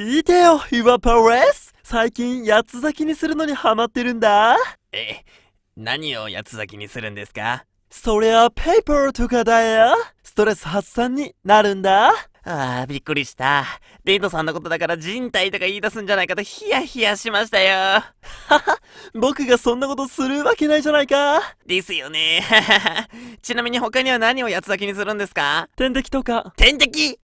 聞いてよ、岩パレス最近、八つ咲きにするのにハマってるんだ。え、何を八つ咲きにするんですかそりゃ、ペーパーとかだよ。ストレス発散になるんだ。ああ、びっくりした。デイトさんのことだから人体とか言い出すんじゃないかとヒヤヒヤしましたよ。はは、僕がそんなことするわけないじゃないか。ですよね。ちなみに他には何を八つ咲きにするんですか点滴とか。点滴